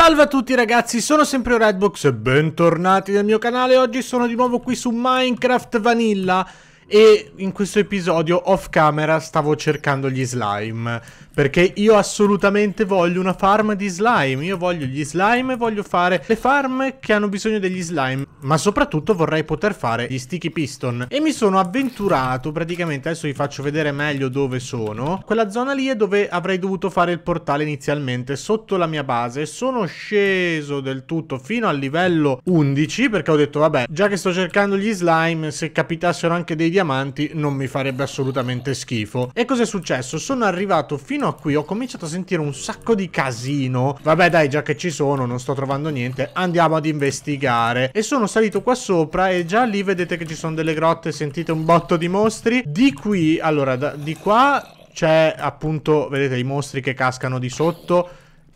Salve a tutti ragazzi, sono sempre Redbox e bentornati nel mio canale. Oggi sono di nuovo qui su Minecraft Vanilla e in questo episodio off camera stavo cercando gli slime perché io assolutamente voglio una farm di slime, io voglio gli slime e voglio fare le farm che hanno bisogno degli slime, ma soprattutto vorrei poter fare gli sticky piston e mi sono avventurato praticamente, adesso vi faccio vedere meglio dove sono, quella zona lì è dove avrei dovuto fare il portale inizialmente sotto la mia base, sono sceso del tutto fino al livello 11 perché ho detto vabbè già che sto cercando gli slime se capitassero anche dei diamanti non mi farebbe assolutamente schifo. E cos'è successo? Sono arrivato fino a qui, ho cominciato a sentire un sacco di casino. Vabbè dai, già che ci sono, non sto trovando niente, andiamo ad investigare. E sono salito qua sopra e già lì vedete che ci sono delle grotte, sentite un botto di mostri. Di qui, allora, da, di qua c'è appunto, vedete, i mostri che cascano di sotto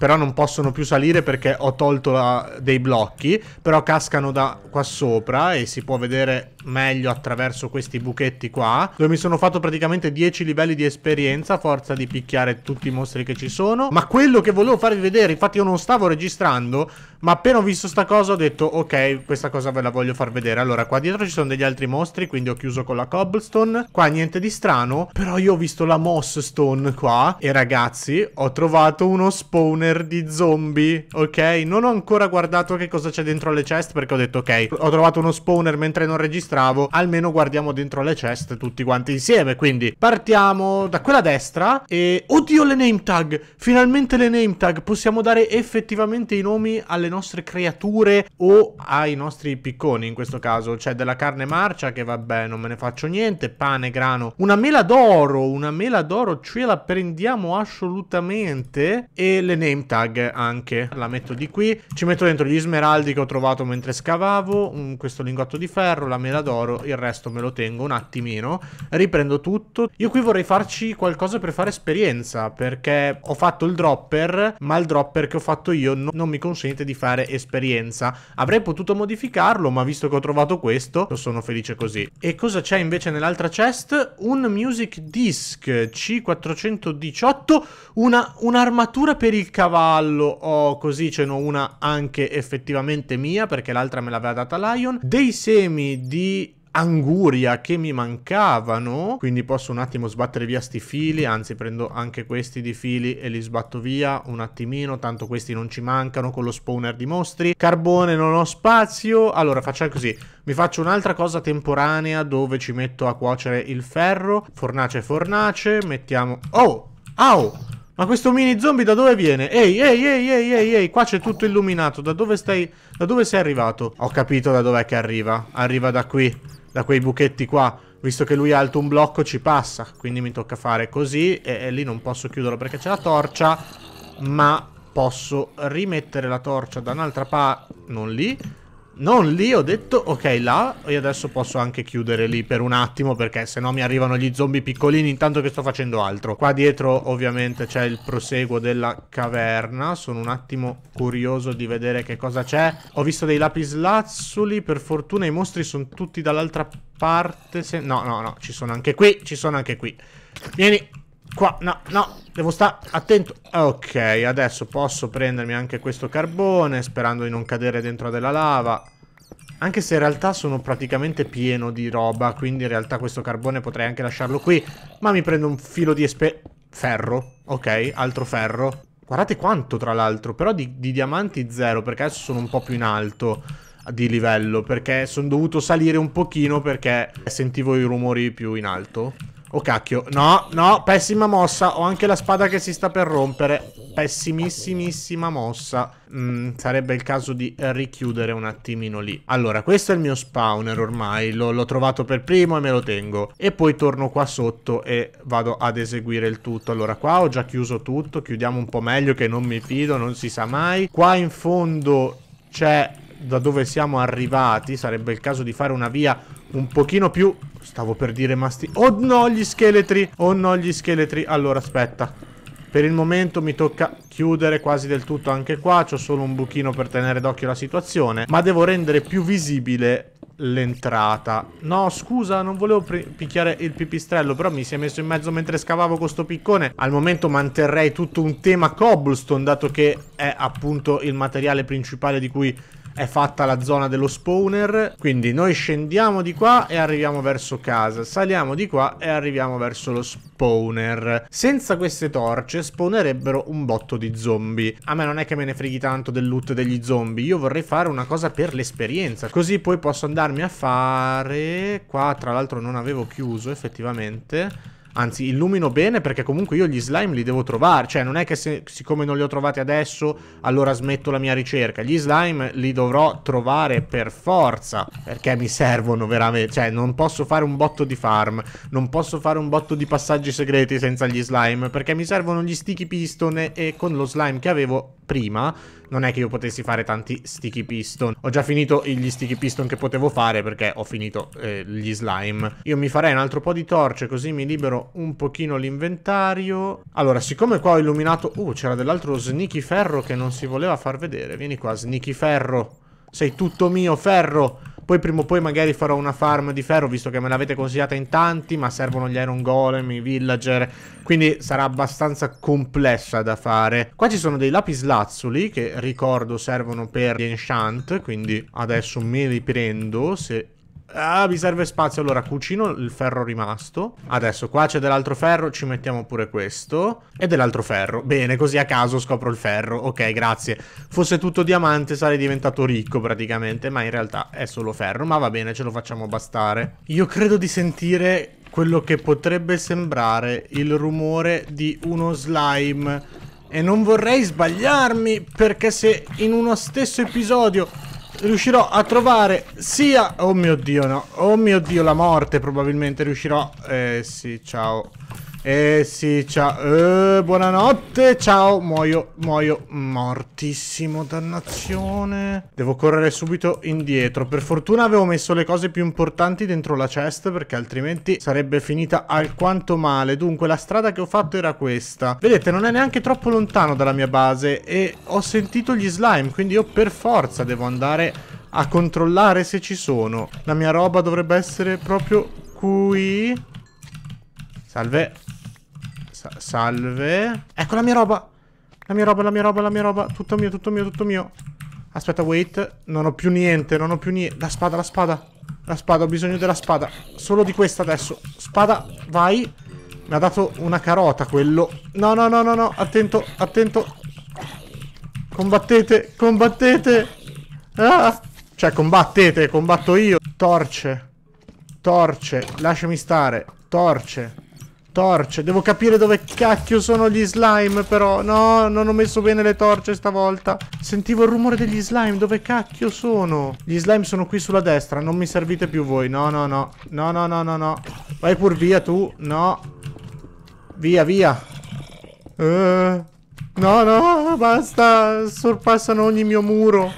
però non possono più salire perché ho tolto la, dei blocchi, però cascano da qua sopra e si può vedere meglio attraverso questi buchetti qua dove mi sono fatto praticamente 10 livelli di esperienza a forza di picchiare tutti i mostri che ci sono ma quello che volevo farvi vedere infatti io non stavo registrando ma appena ho visto sta cosa ho detto ok questa cosa ve la voglio far vedere allora qua dietro ci sono degli altri mostri quindi ho chiuso con la cobblestone qua niente di strano però io ho visto la moss stone qua e ragazzi ho trovato uno spawner di zombie ok non ho ancora guardato che cosa c'è dentro le chest perché ho detto ok ho trovato uno spawner mentre non registro Stravo, almeno guardiamo dentro le chest tutti quanti insieme. Quindi partiamo da quella destra e... Oddio le name tag! Finalmente le name tag! Possiamo dare effettivamente i nomi alle nostre creature o ai nostri picconi in questo caso. C'è della carne marcia che vabbè non me ne faccio niente, pane, grano. Una mela d'oro, una mela d'oro ce la prendiamo assolutamente e le name tag anche. La metto di qui, ci metto dentro gli smeraldi che ho trovato mentre scavavo, questo lingotto di ferro, la mela d'oro, il resto me lo tengo un attimino, riprendo tutto. Io qui vorrei farci qualcosa per fare esperienza, perché ho fatto il dropper, ma il dropper che ho fatto io no, non mi consente di fare esperienza. Avrei potuto modificarlo, ma visto che ho trovato questo, lo sono felice così. E cosa c'è invece nell'altra chest? Un music disc C418, un'armatura per il cavallo. Oh, così ce n'ho una anche effettivamente mia, perché l'altra me l'aveva data Lion. Dei semi di anguria che mi mancavano quindi posso un attimo sbattere via sti fili anzi prendo anche questi di fili e li sbatto via un attimino tanto questi non ci mancano con lo spawner di mostri carbone non ho spazio allora facciamo così mi faccio un'altra cosa temporanea dove ci metto a cuocere il ferro fornace fornace mettiamo oh au ma questo mini zombie da dove viene? Ehi, ehi, ehi, ehi, ehi, ehi, qua c'è tutto illuminato. Da dove stai? Da dove sei arrivato? Ho capito da dov'è che arriva. Arriva da qui, da quei buchetti qua. Visto che lui è alto un blocco ci passa. Quindi mi tocca fare così. E, e lì non posso chiuderlo perché c'è la torcia. Ma posso rimettere la torcia da un'altra parte. Non lì non lì, ho detto, ok, là, e adesso posso anche chiudere lì per un attimo, perché se no mi arrivano gli zombie piccolini intanto che sto facendo altro. Qua dietro, ovviamente, c'è il proseguo della caverna, sono un attimo curioso di vedere che cosa c'è. Ho visto dei lapislazzuli, per fortuna i mostri sono tutti dall'altra parte, se... No, no, no, ci sono anche qui, ci sono anche qui. Vieni, Qua, no, no, devo stare attento. Ok, adesso posso prendermi anche questo carbone, sperando di non cadere dentro della lava. Anche se in realtà sono praticamente pieno di roba, quindi in realtà questo carbone potrei anche lasciarlo qui. Ma mi prendo un filo di espe... Ferro, ok, altro ferro. Guardate quanto, tra l'altro, però di, di diamanti zero, perché adesso sono un po' più in alto di livello perché sono dovuto salire un pochino perché sentivo i rumori più in alto Oh cacchio, no, no, pessima mossa, ho anche la spada che si sta per rompere, pessimissimissima mossa. Mm, sarebbe il caso di richiudere un attimino lì. Allora, questo è il mio spawner ormai, l'ho trovato per primo e me lo tengo. E poi torno qua sotto e vado ad eseguire il tutto. Allora, qua ho già chiuso tutto, chiudiamo un po' meglio che non mi fido, non si sa mai. Qua in fondo c'è da dove siamo arrivati, sarebbe il caso di fare una via un pochino più... Stavo per dire masti... Oh no, gli scheletri! Oh no, gli scheletri! Allora, aspetta. Per il momento mi tocca chiudere quasi del tutto anche qua. C'ho solo un buchino per tenere d'occhio la situazione. Ma devo rendere più visibile l'entrata. No, scusa, non volevo picchiare il pipistrello, però mi si è messo in mezzo mentre scavavo questo piccone. Al momento manterrei tutto un tema cobblestone, dato che è appunto il materiale principale di cui è fatta la zona dello spawner quindi noi scendiamo di qua e arriviamo verso casa saliamo di qua e arriviamo verso lo spawner senza queste torce spawnerebbero un botto di zombie a me non è che me ne freghi tanto del loot degli zombie io vorrei fare una cosa per l'esperienza così poi posso andarmi a fare qua tra l'altro non avevo chiuso effettivamente Anzi, illumino bene perché comunque io gli slime li devo trovare. Cioè, non è che se, siccome non li ho trovati adesso, allora smetto la mia ricerca. Gli slime li dovrò trovare per forza. Perché mi servono veramente. Cioè, non posso fare un botto di farm. Non posso fare un botto di passaggi segreti senza gli slime. Perché mi servono gli sticky piston e con lo slime che avevo prima non è che io potessi fare tanti sticky piston. Ho già finito gli sticky piston che potevo fare perché ho finito eh, gli slime. Io mi farei un altro po' di torce così mi libero un pochino l'inventario. Allora, siccome qua ho illuminato... Uh, c'era dell'altro sneaky ferro che non si voleva far vedere. Vieni qua, sneaky ferro. Sei tutto mio, ferro. Poi prima o poi magari farò una farm di ferro, visto che me l'avete consigliata in tanti, ma servono gli iron golem, i villager, quindi sarà abbastanza complessa da fare. Qua ci sono dei lapislazzuli, che ricordo servono per gli enchant, quindi adesso me li prendo, se Ah, mi serve spazio. Allora, cucino il ferro rimasto. Adesso qua c'è dell'altro ferro, ci mettiamo pure questo. E dell'altro ferro. Bene, così a caso scopro il ferro. Ok, grazie. Fosse tutto diamante sarei diventato ricco praticamente, ma in realtà è solo ferro. Ma va bene, ce lo facciamo bastare. Io credo di sentire quello che potrebbe sembrare il rumore di uno slime. E non vorrei sbagliarmi, perché se in uno stesso episodio riuscirò a trovare sia... Oh mio Dio, no. Oh mio Dio, la morte probabilmente riuscirò... Eh sì, ciao. Eh sì, ciao. Eh, buonanotte, ciao. Muoio, muoio mortissimo, dannazione. Devo correre subito indietro. Per fortuna avevo messo le cose più importanti dentro la chest perché altrimenti sarebbe finita alquanto male. Dunque, la strada che ho fatto era questa. Vedete, non è neanche troppo lontano dalla mia base e ho sentito gli slime, quindi io per forza devo andare a controllare se ci sono. La mia roba dovrebbe essere proprio qui. Salve. Sa salve. Ecco la mia roba. La mia roba, la mia roba, la mia roba. Tutto mio, tutto mio, tutto mio. Aspetta, wait. Non ho più niente, non ho più niente. La spada, la spada. La spada, ho bisogno della spada. Solo di questa adesso. Spada, vai. Mi ha dato una carota quello. No, no, no, no, no. Attento, attento. Combattete, combattete. Ah. Cioè, combattete, combatto io. Torce. Torce, lasciami stare. Torce. Torce, devo capire dove cacchio sono gli slime però No, non ho messo bene le torce stavolta Sentivo il rumore degli slime, dove cacchio sono? Gli slime sono qui sulla destra, non mi servite più voi No, no, no, no, no, no, no, no Vai pur via tu, no Via, via uh, No, no, basta Sorpassano ogni mio muro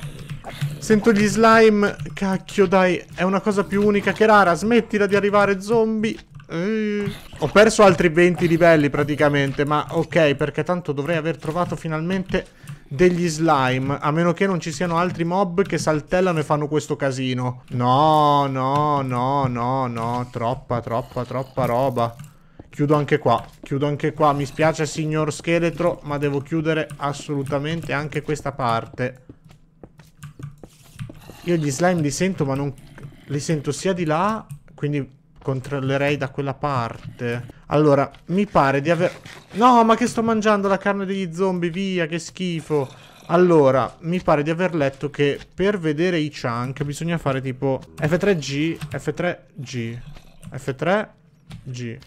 Sento gli slime Cacchio, dai, è una cosa più unica che rara Smettila di arrivare, zombie ho perso altri 20 livelli praticamente, ma ok, perché tanto dovrei aver trovato finalmente degli slime, a meno che non ci siano altri mob che saltellano e fanno questo casino. No, no, no, no, no, troppa, troppa, troppa roba. Chiudo anche qua, chiudo anche qua, mi spiace signor scheletro, ma devo chiudere assolutamente anche questa parte. Io gli slime li sento, ma non... Li sento sia di là, quindi controllerei da quella parte. Allora, mi pare di aver... No, ma che sto mangiando la carne degli zombie, via, che schifo. Allora, mi pare di aver letto che per vedere i chunk bisogna fare tipo F3G, F3G, F3G.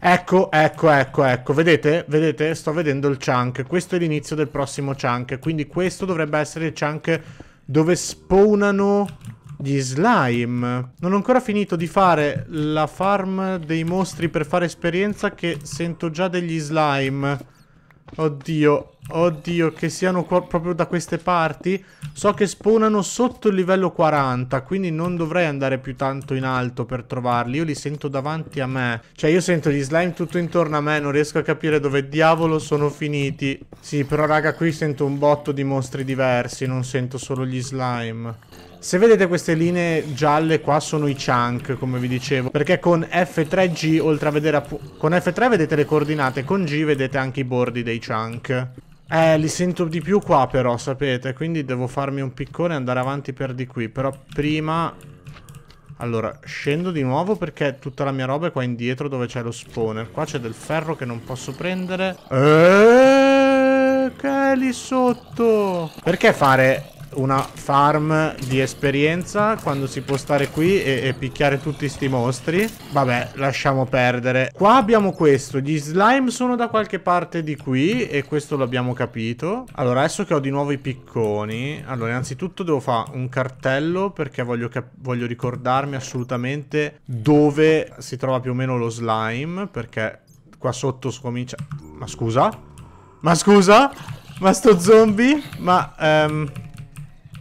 Ecco, ecco, ecco, ecco, vedete? Vedete? Sto vedendo il chunk. Questo è l'inizio del prossimo chunk, quindi questo dovrebbe essere il chunk dove spawnano gli slime. Non ho ancora finito di fare la farm dei mostri per fare esperienza che sento già degli slime. Oddio, oddio, che siano proprio da queste parti. So che spawnano sotto il livello 40, quindi non dovrei andare più tanto in alto per trovarli. Io li sento davanti a me. Cioè, io sento gli slime tutto intorno a me, non riesco a capire dove diavolo sono finiti. Sì, però raga, qui sento un botto di mostri diversi, non sento solo gli slime. Se vedete queste linee gialle qua sono i chunk, come vi dicevo, perché con F3G, oltre a vedere con F3 vedete le coordinate, con G vedete anche i bordi dei chunk. Eh, li sento di più qua però, sapete, quindi devo farmi un piccone e andare avanti per di qui, però prima... Allora, scendo di nuovo perché tutta la mia roba è qua indietro dove c'è lo spawner. Qua c'è del ferro che non posso prendere. Eeeh, che è lì sotto? Perché fare una farm di esperienza quando si può stare qui e, e picchiare tutti sti mostri. Vabbè, lasciamo perdere. Qua abbiamo questo. Gli slime sono da qualche parte di qui e questo l'abbiamo capito. Allora, adesso che ho di nuovo i picconi... Allora, innanzitutto devo fare un cartello perché voglio, voglio ricordarmi assolutamente dove si trova più o meno lo slime perché qua sotto scomincia... Ma scusa? Ma scusa? Ma sto zombie? Ma... Um...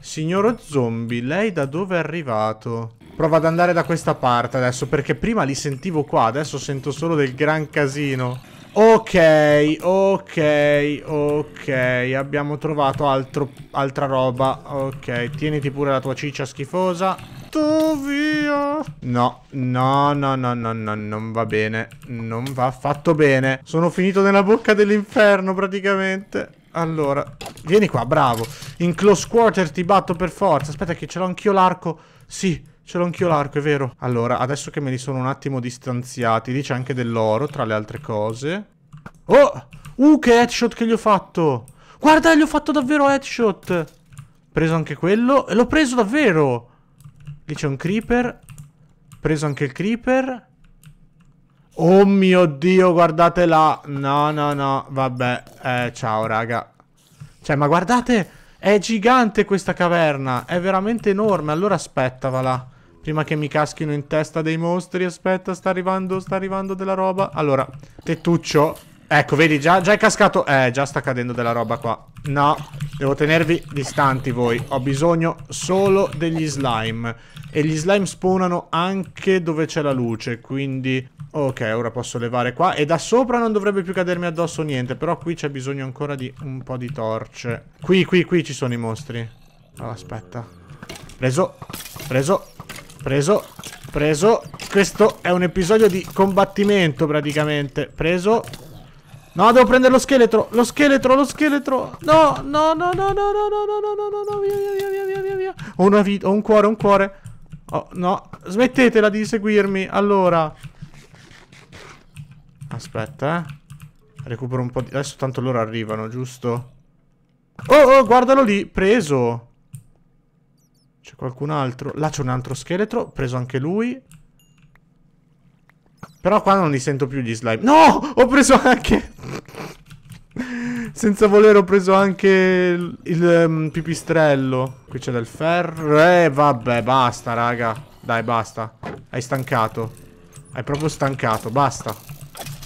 Signoro zombie, lei da dove è arrivato? Prova ad andare da questa parte adesso, perché prima li sentivo qua, adesso sento solo del gran casino. Ok, ok, ok, abbiamo trovato altro, altra roba. Ok, tieniti pure la tua ciccia schifosa. Tu via! No, no, no, no, no, no, non va bene. Non va affatto bene. Sono finito nella bocca dell'inferno praticamente. Allora, vieni qua, bravo. In close quarter ti batto per forza. Aspetta che ce l'ho anch'io l'arco. Sì, ce l'ho anch'io l'arco, è vero. Allora, adesso che me li sono un attimo distanziati, lì c'è anche dell'oro, tra le altre cose. Oh! Uh, che headshot che gli ho fatto! Guarda, gli ho fatto davvero headshot! Preso anche quello. E l'ho preso davvero! Lì c'è un creeper. Preso anche il creeper. Oh mio Dio, guardate là. No, no, no, vabbè. Eh, ciao, raga. Cioè, ma guardate, è gigante questa caverna. È veramente enorme. Allora aspetta, va là. Prima che mi caschino in testa dei mostri. Aspetta, sta arrivando, sta arrivando della roba. Allora, tettuccio. Ecco, vedi, già, già, è cascato... Eh, già sta cadendo della roba qua. No, devo tenervi distanti voi. Ho bisogno solo degli slime. E gli slime spawnano anche dove c'è la luce, quindi... Ok, ora posso levare qua. E da sopra non dovrebbe più cadermi addosso niente, però qui c'è bisogno ancora di un po' di torce. Qui, qui, qui ci sono i mostri. Oh, aspetta. Preso, preso, preso, preso. Questo è un episodio di combattimento, praticamente. Preso, No, devo prendere lo scheletro. Lo scheletro, lo scheletro. No, no, no, no, no, no, no, no, no, no, no, via, via, via, via, via, via. Ho una vita, ho un cuore, un cuore. Oh, no, smettetela di seguirmi. Allora. Aspetta, eh. Recupero un po' di... Adesso tanto loro arrivano, giusto? Oh, oh, guardalo lì. Preso. C'è qualcun altro. Là c'è un altro scheletro. Preso anche lui. Però qua non li sento più gli slime. No! Ho preso anche... Senza volere ho preso anche il, il um, pipistrello. Qui c'è del ferro. Eh, vabbè, basta, raga. Dai, basta. Hai stancato. Hai proprio stancato, basta.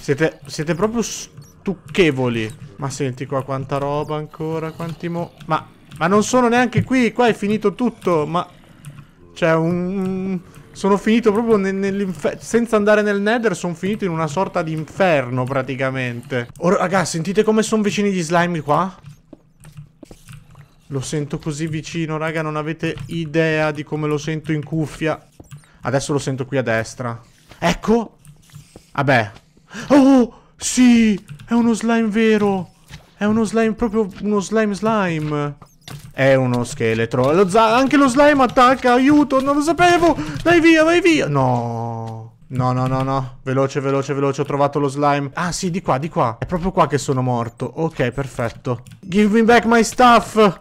Siete, siete proprio stucchevoli. Ma senti qua quanta roba ancora, quanti mo... Ma, ma non sono neanche qui, qua è finito tutto, ma... C'è un... Sono finito proprio nell'inferno. Senza andare nel nether, sono finito in una sorta di inferno praticamente. Ora, oh, raga, sentite come sono vicini gli slime qua? Lo sento così vicino, raga, non avete idea di come lo sento in cuffia. Adesso lo sento qui a destra. Ecco! Vabbè. Oh! Sì! È uno slime vero! È uno slime proprio... uno slime slime! È uno scheletro. Lo anche lo slime attacca, aiuto, non lo sapevo. Dai via, vai via. No. No, no, no, no. Veloce, veloce, veloce. Ho trovato lo slime. Ah, sì, di qua, di qua. È proprio qua che sono morto. Ok, perfetto. Give me back my stuff.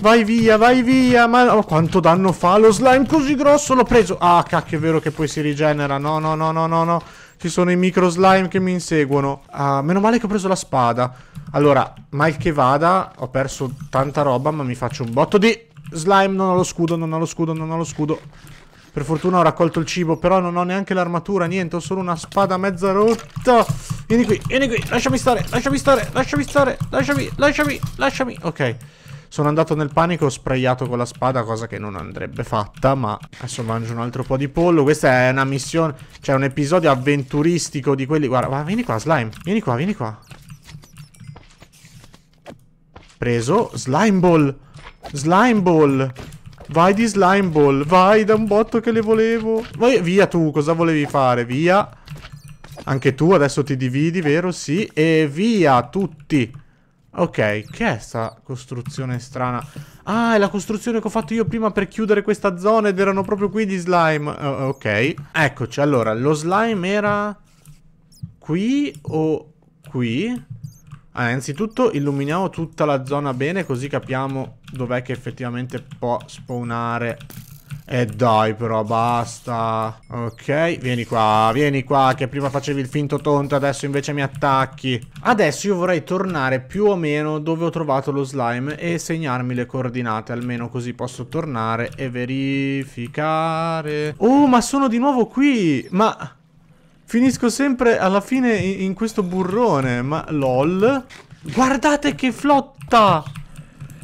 Vai via, vai via. Ma oh, quanto danno fa lo slime così grosso? L'ho preso. Ah, cacchio, è vero che poi si rigenera. No, no, no, no, no, no. Ci sono i micro slime che mi inseguono. Ah, meno male che ho preso la spada. Allora, mal che vada, ho perso tanta roba, ma mi faccio un botto di slime. Non ho lo scudo, non ho lo scudo, non ho lo scudo. Per fortuna ho raccolto il cibo, però non ho neanche l'armatura, niente, ho solo una spada mezza rotta. Vieni qui, vieni qui, lasciami stare, lasciami stare, lasciami stare, lasciami, lasciami, lasciami. Ok. Sono andato nel panico, ho sprayato con la spada, cosa che non andrebbe fatta, ma adesso mangio un altro po' di pollo. Questa è una missione, cioè un episodio avventuristico di quelli... Guarda, va, vieni qua, slime, vieni qua, vieni qua. Preso, slime ball, slime ball. Vai di slime ball, vai da un botto che le volevo. Vai, via tu, cosa volevi fare? Via. Anche tu adesso ti dividi, vero? Sì. E via tutti. Ok, che è sta costruzione strana? Ah, è la costruzione che ho fatto io prima per chiudere questa zona ed erano proprio qui gli slime. Uh, ok, eccoci. Allora, lo slime era qui o qui? Ah, innanzitutto illuminiamo tutta la zona bene così capiamo dov'è che effettivamente può spawnare e eh, dai però basta Ok vieni qua Vieni qua che prima facevi il finto tonto Adesso invece mi attacchi Adesso io vorrei tornare più o meno Dove ho trovato lo slime E segnarmi le coordinate Almeno così posso tornare E verificare Oh ma sono di nuovo qui Ma Finisco sempre alla fine in questo burrone Ma lol Guardate che flotta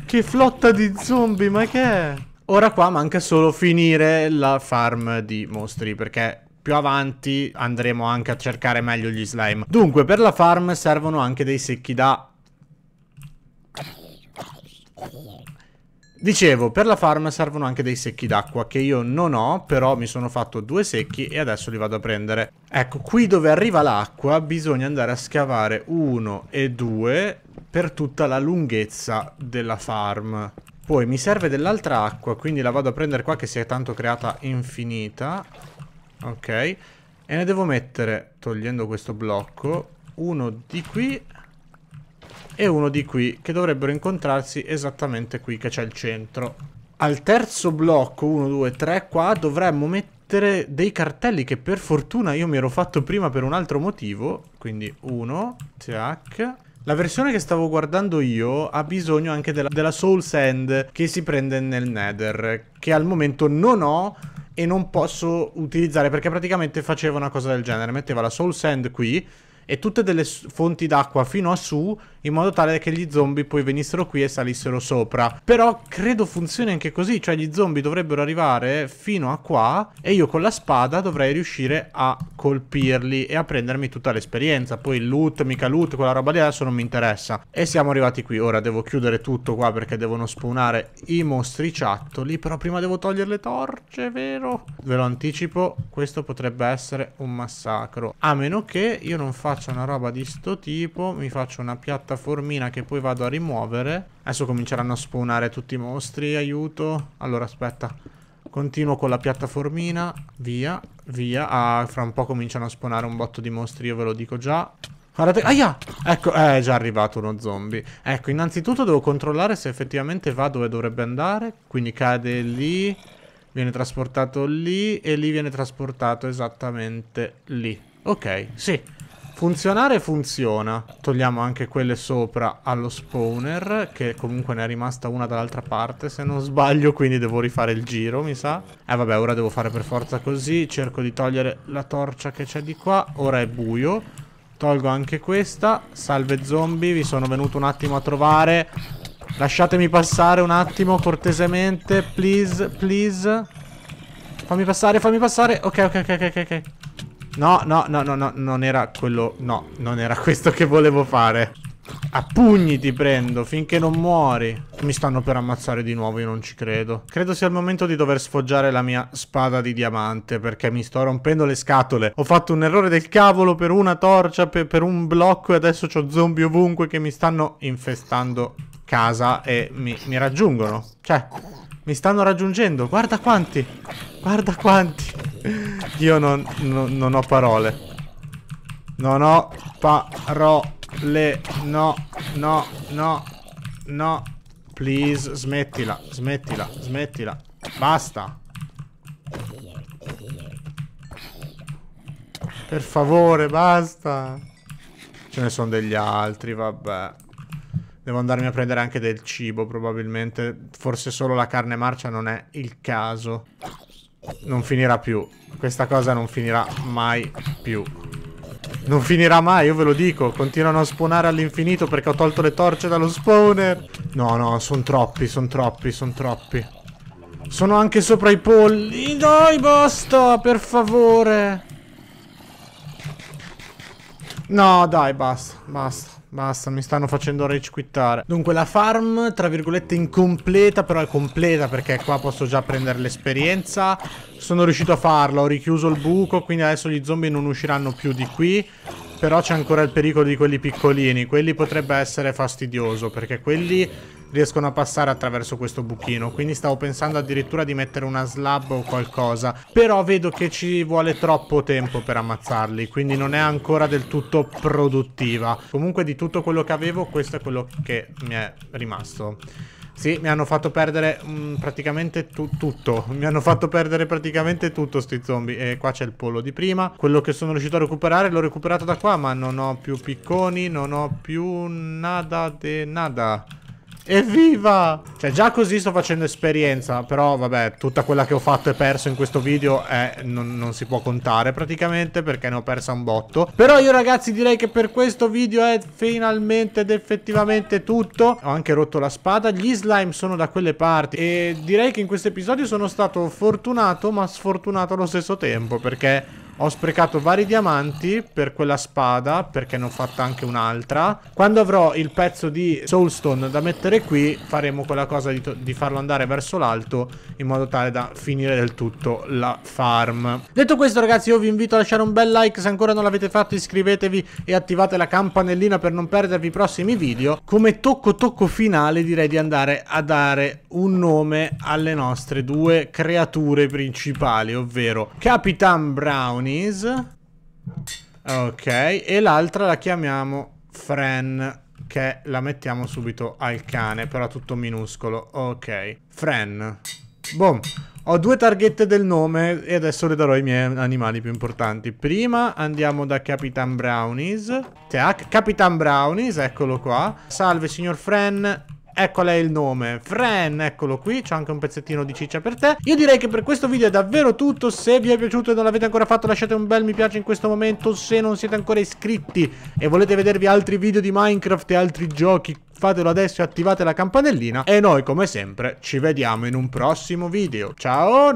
Che flotta di zombie ma che è Ora qua manca solo finire la farm di mostri perché più avanti andremo anche a cercare meglio gli slime. Dunque per la farm servono anche dei secchi da... Dicevo, per la farm servono anche dei secchi d'acqua che io non ho, però mi sono fatto due secchi e adesso li vado a prendere. Ecco, qui dove arriva l'acqua bisogna andare a scavare uno e due per tutta la lunghezza della farm. Poi mi serve dell'altra acqua, quindi la vado a prendere qua che si è tanto creata infinita. Ok. E ne devo mettere, togliendo questo blocco, uno di qui e uno di qui, che dovrebbero incontrarsi esattamente qui che c'è il centro. Al terzo blocco, 1, 2, 3, qua dovremmo mettere dei cartelli che per fortuna io mi ero fatto prima per un altro motivo. Quindi 1, tac, la versione che stavo guardando io ha bisogno anche della, della Soul Sand che si prende nel Nether, che al momento non ho e non posso utilizzare perché praticamente faceva una cosa del genere, metteva la Soul Sand qui e tutte delle fonti d'acqua fino a su in modo tale che gli zombie poi venissero qui e salissero sopra. Però credo funzioni anche così, cioè gli zombie dovrebbero arrivare fino a qua e io con la spada dovrei riuscire a colpirli e a prendermi tutta l'esperienza. Poi loot, mica loot, quella roba lì adesso non mi interessa. E siamo arrivati qui, ora devo chiudere tutto qua perché devono spawnare i mostriciattoli, però prima devo togliere le torce, vero? Ve lo anticipo, questo potrebbe essere un massacro. A meno che io non faccia una roba di sto tipo, mi faccio una piattaforma questa formina che poi vado a rimuovere. Adesso cominceranno a spawnare tutti i mostri, aiuto. Allora, aspetta. Continuo con la piattaformina, via, via. Ah, fra un po' cominciano a spawnare un botto di mostri, io ve lo dico già. Guardate, aia! Ecco, eh, è già arrivato uno zombie. Ecco, innanzitutto devo controllare se effettivamente va dove dovrebbe andare. Quindi cade lì, viene trasportato lì e lì viene trasportato esattamente lì. Ok, sì, Funzionare funziona. Togliamo anche quelle sopra allo spawner, che comunque ne è rimasta una dall'altra parte, se non sbaglio, quindi devo rifare il giro, mi sa. Eh vabbè, ora devo fare per forza così, cerco di togliere la torcia che c'è di qua, ora è buio. Tolgo anche questa. Salve zombie, vi sono venuto un attimo a trovare. Lasciatemi passare un attimo, cortesemente, please, please. Fammi passare, fammi passare. Ok, ok, ok, ok, ok. No, no, no, no, no, non era quello... No, non era questo che volevo fare. A pugni ti prendo finché non muori. Mi stanno per ammazzare di nuovo, io non ci credo. Credo sia il momento di dover sfoggiare la mia spada di diamante perché mi sto rompendo le scatole. Ho fatto un errore del cavolo per una torcia, per, per un blocco e adesso ho zombie ovunque che mi stanno infestando casa e mi, mi raggiungono. Cioè... Mi stanno raggiungendo. Guarda quanti. Guarda quanti. Io non, non, non ho parole. Non ho parole. No, no, no, no. Please, smettila, smettila, smettila. Basta. Per favore, basta. Ce ne sono degli altri, vabbè. Devo andarmi a prendere anche del cibo, probabilmente. Forse solo la carne marcia non è il caso. Non finirà più. Questa cosa non finirà mai più. Non finirà mai, io ve lo dico. Continuano a spawnare all'infinito perché ho tolto le torce dallo spawner. No, no, sono troppi, sono troppi, sono troppi. Sono anche sopra i polli. Dai, basta, per favore. No, dai, basta, basta. Basta, mi stanno facendo rage quittare. Dunque, la farm, tra virgolette, incompleta, però è completa perché qua posso già prendere l'esperienza. Sono riuscito a farlo, ho richiuso il buco, quindi adesso gli zombie non usciranno più di qui. Però c'è ancora il pericolo di quelli piccolini. Quelli potrebbe essere fastidioso perché quelli riescono a passare attraverso questo buchino. Quindi stavo pensando addirittura di mettere una slab o qualcosa. Però vedo che ci vuole troppo tempo per ammazzarli, quindi non è ancora del tutto produttiva. Comunque di tutto quello che avevo, questo è quello che mi è rimasto. Sì, mi hanno fatto perdere mh, mm, praticamente tu tutto. Mi hanno fatto perdere praticamente tutto sti zombie. E qua c'è il pollo di prima. Quello che sono riuscito a recuperare l'ho recuperato da qua, ma non ho più picconi, non ho più nada de nada. Evviva! Cioè già così sto facendo esperienza, però vabbè, tutta quella che ho fatto e perso in questo video è, eh, non, non, si può contare praticamente perché ne ho persa un botto. Però io ragazzi direi che per questo video è finalmente ed effettivamente tutto. Ho anche rotto la spada, gli slime sono da quelle parti e direi che in questo episodio sono stato fortunato ma sfortunato allo stesso tempo perché... Ho sprecato vari diamanti per quella spada, perché ne ho fatta anche un'altra. Quando avrò il pezzo di soulstone da mettere qui, faremo quella cosa di, di farlo andare verso l'alto, in modo tale da finire del tutto la farm. Detto questo ragazzi, io vi invito a lasciare un bel like, se ancora non l'avete fatto iscrivetevi e attivate la campanellina per non perdervi i prossimi video. Come tocco tocco finale direi di andare a dare un nome alle nostre due creature principali, ovvero Capitan Brown Moniz. Ok, e l'altra la chiamiamo Fren, che la mettiamo subito al cane, però tutto minuscolo. Ok, Fren. Boom. Ho due targhette del nome e adesso le darò i miei animali più importanti. Prima andiamo da Capitan Brownies. Teac, Capitan Brownies, eccolo qua. Salve signor Fren, Eccola il nome. Fran, eccolo qui. C'ho anche un pezzettino di ciccia per te. Io direi che per questo video è davvero tutto. Se vi è piaciuto e non l'avete ancora fatto, lasciate un bel mi piace in questo momento. Se non siete ancora iscritti e volete vedervi altri video di Minecraft e altri giochi, fatelo adesso e attivate la campanellina. E noi, come sempre, ci vediamo in un prossimo video. Ciao!